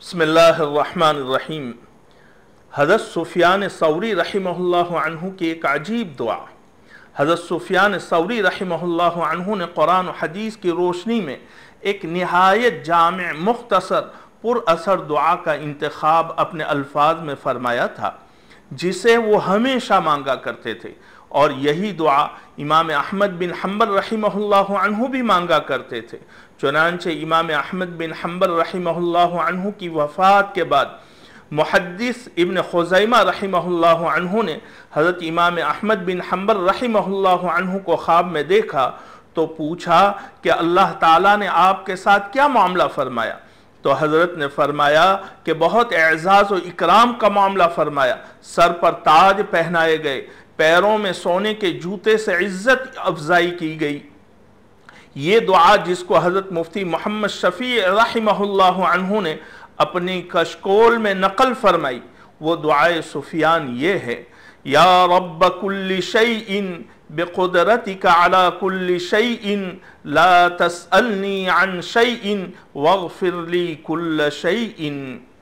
بسم اللہ الرحمن الرحیم حضرت صوفیان سوری رحمہ اللہ عنہ کی ایک عجیب دعا حضرت صوفیان سوری رحمہ اللہ عنہ نے قرآن و حدیث کی روشنی میں ایک نہایت جامع مختصر پر اثر دعا کا انتخاب اپنے الفاظ میں فرمایا تھا جسے وہ ہمیشہ مانگا کرتے تھے اور یہی دعا امام احمد بن حمبر عنہ بھی مانگا کرتے تھے چنانچہ امام احمد بن حمبر اللہ عنہ کی وفات کے بعد محدث ابن رحمہ اللہ عنہ نے حضرت امام احمد بن حمبر عنہ کو خواب میں دیکھا تو پوچھا کہ اللہ تعالیٰ نے آپ کے ساتھ کیا معاملہ فرمایا تو حضرت نے فرمایا کہ بہت اعزاز و اکرام کا معاملہ فرمایا سر پر تاج پہنائے گئے پیروں میں سونے کے جوتے سے عزت افزائی کی گئی یہ دعا جس کو حضرت مفتی محمد شفیع رحمہ اللہ عنہ نے اپنی کشکول میں نقل فرمائی وہ سفیان یہ ہے یا رب کل شیئن لا تسألنی عن شیئن واغفر لی کل شیئن